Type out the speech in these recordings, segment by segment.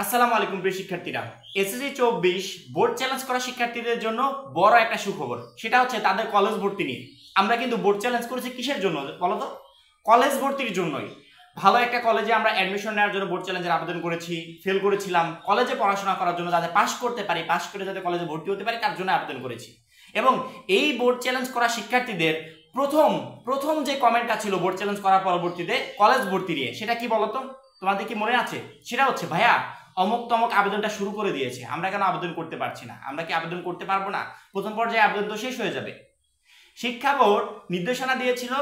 আসসালামু আলাইকুম প্রিয় শিক্ষার্থীরা এসএসসি চব্বিশ বোর্ড চ্যালেঞ্জ করা শিক্ষার্থীদের জন্য বড় একটা সুখবর সেটা হচ্ছে তাদের কলেজ ভর্তি নিয়ে আমরা কিন্তু বোর্ড চ্যালেঞ্জ করেছি কিসের জন্য বলতো কলেজ ভর্তির জন্যই ভালো একটা কলেজে আমরা অ্যাডমিশন নেওয়ার জন্য বোর্ড চ্যালেঞ্জের আবেদন করেছি ফেল করেছিলাম কলেজে পড়াশোনা করার জন্য যাতে পাশ করতে পারি পাশ করে যাতে কলেজে ভর্তি হতে পারি তার জন্য আবেদন করেছি এবং এই বোর্ড চ্যালেঞ্জ করা শিক্ষার্থীদের প্রথম প্রথম যে কমেন্টটা ছিল বোর্ড চ্যালেঞ্জ করার পরবর্তীতে কলেজ ভর্তি নিয়ে সেটা কি বলতো তোমাদের কি মনে আছে সেটা হচ্ছে ভাইয়া অমুক তমক আবেদনটা শুরু করে দিয়েছে আমরা কেন আবেদন করতে পারছি না আমরা কি আবেদন করতে পারবো না প্রথম পর্যায়ে আবেদন তো শেষ হয়ে যাবে শিক্ষা বোর্ড নির্দেশনা দিয়েছিল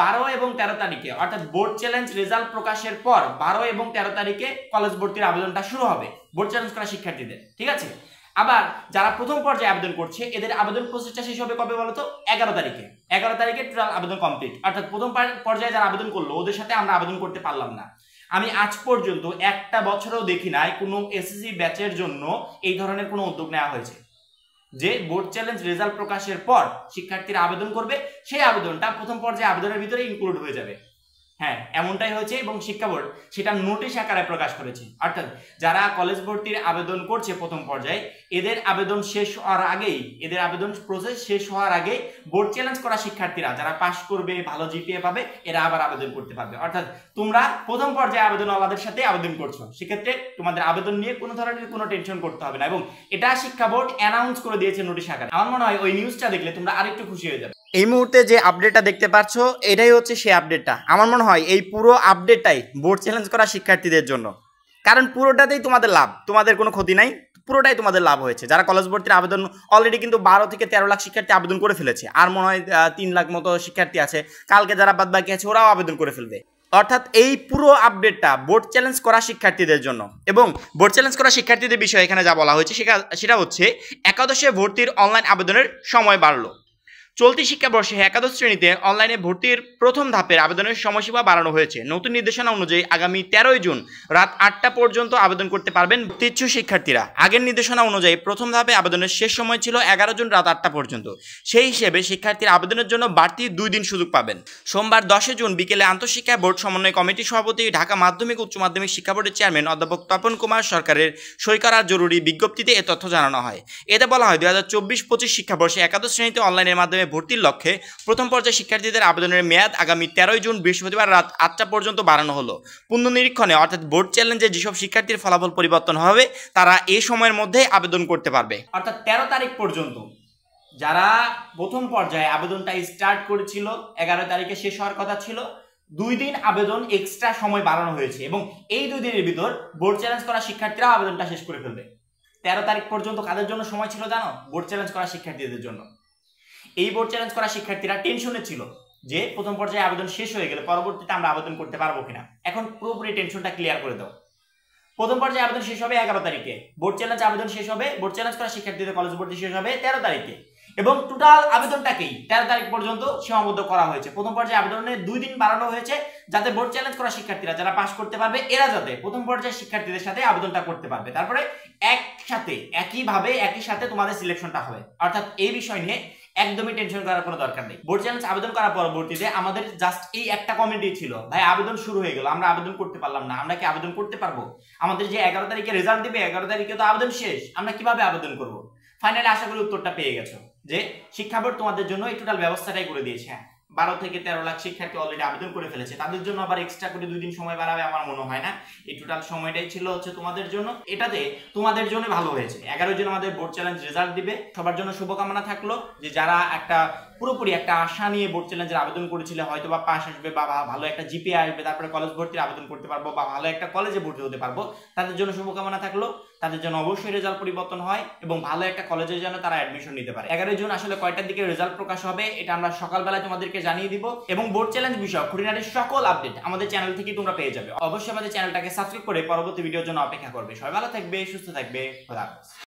বারো এবং তেরো তারিখে অর্থাৎ বোর্ড চ্যালেঞ্জ রেজাল্ট প্রকাশের পর বারো এবং তেরো তারিখে কলেজ ভর্তির আবেদনটা শুরু হবে বোর্ড চ্যালেঞ্জ করা শিক্ষার্থীদের ঠিক আছে আবার যারা প্রথম পর্যায়ে আবেদন করছে এদের আবেদন প্রসেসটা শেষ হবে কবে বলতো এগারো তারিখে এগারো তারিখে টোটাল আবেদন কমপ্লিট অর্থাৎ প্রথম পর্যায়ে যারা আবেদন করলো ওদের সাথে আমরা আবেদন করতে পারলাম না আমি আজ পর্যন্ত একটা বছরও দেখি নাই কোনো এসএসসি ব্যাচের জন্য এই ধরনের কোনো উদ্যোগ নেওয়া হয়েছে যে বোর্ড চ্যালেঞ্জ রেজাল্ট প্রকাশের পর শিক্ষার্থীরা আবেদন করবে সেই আবেদনটা প্রথম পর্যায়ে আবেদনের ভিতরে ইনক্লুড হয়ে যাবে হ্যাঁ এমনটাই হয়েছে এবং শিক্ষা বোর্ড সেটা নোটিশ আকারে প্রকাশ করেছে অর্থাৎ যারা কলেজ ভর্তির আবেদন করছে প্রথম পর্যায়ে এদের আবেদন শেষ হওয়ার আগেই এদের আবেদন প্রসেস শেষ হওয়ার আগে বোর্ড চ্যালেঞ্জ করা শিক্ষার্থীরা যারা পাশ করবে ভালো জিপিএ পাবে এরা আবার আবেদন করতে পারবে অর্থাৎ তোমরা প্রথম পর্যায়ে আবেদন আলাদের সাথে আবেদন করছো সেক্ষেত্রে তোমাদের আবেদন নিয়ে কোনো ধরনের কোনো টেনশন করতে হবে না এবং এটা শিক্ষা বোর্ড অ্যানাউন্স করে দিয়েছে নোটিশ আকারে আমার মনে হয় ওই নিউজটা দেখলে তোমরা আরেকটু খুশি হয়ে যাবে এই মুহূর্তে যে আপডেটটা দেখতে পাচ্ছ এটাই হচ্ছে সেই আপডেটটা আমার মনে হয় এই পুরো আপডেটটাই বোর্ড চ্যালেঞ্জ করা শিক্ষার্থীদের জন্য কারণ পুরোটাতেই তোমাদের লাভ তোমাদের কোনো ক্ষতি নাই পুরোটাই তোমাদের লাভ হয়েছে যারা কলেজ ভর্তির আবেদন অলরেডি কিন্তু বারো থেকে তেরো লাখ শিক্ষার্থী আবেদন করে ফেলেছে আর মনে হয় তিন লাখ মতো শিক্ষার্থী আছে কালকে যারা বাদ বাকি আছে ওরাও আবেদন করে ফেলবে অর্থাৎ এই পুরো আপডেটটা বোর্ড চ্যালেঞ্জ করা শিক্ষার্থীদের জন্য এবং বোর্ড চ্যালেঞ্জ করা শিক্ষার্থীদের বিষয়ে এখানে যা বলা হয়েছে সেটা হচ্ছে একাদশে ভর্তির অনলাইন আবেদনের সময় বাড়লো চলতি শিক্ষাবর্ষে একাদশ শ্রেণীতে অনলাইনে ভর্তির প্রথম ধাপের আবেদনের সময়সীমা বাড়ানো হয়েছে নতুন নির্দেশনা অনুযায়ী আগামী তেরোই জুন রাত আটটা পর্যন্ত আবেদন করতে পারবেন ভর্তিচ্ছু শিক্ষার্থীরা আগের নির্দেশনা অনুযায়ী প্রথম ধাপে আবেদনের শেষ সময় ছিল এগারো জুন রাত আটটা পর্যন্ত সেই হিসেবে শিক্ষার্থীরা আবেদনের জন্য বাড়তি দুই দিন সুযোগ পাবেন সোমবার দশই জুন বিকেলে আন্তঃশিক্ষা বোর্ড সমন্বয় কমিটির সভাপতি ঢাকা মাধ্যমিক উচ্চ মাধ্যমিক শিক্ষা বোর্ডের চেয়ারম্যান অধ্যাপক তপন কুমার সরকারের সই করার জরুরি বিজ্ঞপ্তিতে এ তথ্য জানানো হয় এতে বলা হয় দু হাজার চব্বিশ পঁচিশ শিক্ষাবর্ষে একাদশ শ্রেণীতে অনলাইনের মাধ্যমে ভর্তির লক্ষ্যে প্রথম পর্যায়ে শিক্ষার্থীদের আবেদনের মেয়াদ আগামী তেরোই জুন বৃহস্পতিবার রাত আটটা পর্যন্ত বাড়ানো হলো পুনর্নিরীক্ষণে অর্থাৎ বোর্ড চ্যালেঞ্জে যেসব শিক্ষার্থীর ফলাফল পরিবর্তন হবে তারা এই সময়ের মধ্যে আবেদন করতে পারবে অর্থাৎ তেরো তারিখ পর্যন্ত যারা প্রথম পর্যায়ে আবেদনটা স্টার্ট করেছিল এগারো তারিখে শেষ হওয়ার কথা ছিল দুই দিন আবেদন এক্সট্রা সময় বাড়ানো হয়েছে এবং এই দুই দিনের ভিতর বোর্ড চ্যালেঞ্জ করা শিক্ষার্থীরা আবেদনটা শেষ করে ফেলবে তেরো তারিখ পর্যন্ত কাদের জন্য সময় ছিল জানো বোর্ড চ্যালেঞ্জ করা শিক্ষার্থীদের জন্য এই বোর্ড চ্যালেঞ্জ করা শিক্ষার্থীরা টেনশনে ছিল যে প্রথম পর্যায়ে আবেদন শেষ হয়ে গেলে পরবর্তীতে আমরা আবেদন করতে পারবো কিনা এখন পুরোপুরি টেনশনটা ক্লিয়ার করে দাও প্রথম পর্যায়ে আবেদন শেষ হবে এগারো তারিখে বোর্ড চ্যালেঞ্জ আবেদন শেষ হবে বোর্ড চ্যালেঞ্জ করা শিক্ষার্থীদের কলেজ ভর্তি শেষ হবে তেরো তারিখে এবং টোটাল আবেদনটাকেই তেরো তারিখ পর্যন্ত সীমাবদ্ধ করা হয়েছে প্রথম পর্যায়ে আবেদনে দুই দিন বাড়ানো হয়েছে যাতে বোর্ড চ্যালেঞ্জ করা শিক্ষার্থীরা যারা পাশ করতে পারবে এরা যাতে প্রথম পর্যায়ে শিক্ষার্থীদের সাথে আবেদনটা করতে পারবে তারপরে একসাথে একইভাবে একই সাথে তোমাদের সিলেকশনটা হবে অর্থাৎ এই বিষয় নিয়ে একদমই টেনশন করার কোনো দরকার নেই বোর্ড চ্যালেঞ্জ আবেদন করার পরবর্তীতে আমাদের জাস্ট এই একটা কমিটি ছিল ভাই আবেদন শুরু হয়ে গেল আমরা আবেদন করতে পারলাম না আমরা কি আবেদন করতে পারবো আমাদের যে এগারো তারিখে রেজাল্ট দিবে এগারো তারিখে তো আবেদন শেষ আমরা কিভাবে আবেদন করব ফাইনালি আশা করি উত্তরটা পেয়ে গেছো যে শিক্ষা বোর্ড তোমাদের জন্য এই টোটাল ব্যবস্থাটাই করে দিয়েছে হ্যাঁ বারো থেকে তেরো লাখ শিক্ষার্থী অলরেডি আবেদন করে ফেলেছে তাদের জন্য আবার এক্সট্রা করে দুই দিন সময় বাড়াবে আমার মনে হয় না এই টোটাল সময়টাই ছিল হচ্ছে তোমাদের জন্য এটাতে তোমাদের জন্য ভালো হয়েছে এগারো জন আমাদের বোর্ড চ্যালেঞ্জ রেজাল্ট দিবে সবার জন্য শুভকামনা থাকলো যে যারা একটা পুরোপুরি একটা আশা নিয়ে বোর্ড চ্যালেঞ্জের আবেদন করেছিলে হয়তো বা পাশ আসবে বা ভালো একটা জিপিএ আসবে তারপরে কলেজ ভর্তির আবেদন করতে পারবো বা ভালো একটা কলেজে ভর্তি হতে পারবো তাদের জন্য শুভকামনা থাকলো তাদের জন্য অবশ্যই রেজাল্ট পরিবর্তন হয় এবং ভালো একটা কলেজে যেন তারা অ্যাডমিশন নিতে পারে এগারোই জুন আসলে কয়টার দিকে রেজাল্ট প্রকাশ হবে এটা আমরা সকালবেলায় তোমাদেরকে জানিয়ে দিব এবং বোর্ড চ্যালেঞ্জ বিষয় খুঁটিনাটির সকল আপডেট আমাদের চ্যানেল থেকে তোমরা পেয়ে যাবে অবশ্যই আমাদের চ্যানেলটাকে সাবস্ক্রাইব করে পরবর্তী ভিডিওর জন্য অপেক্ষা করবে সবাই ভালো থাকবে সুস্থ থাকবে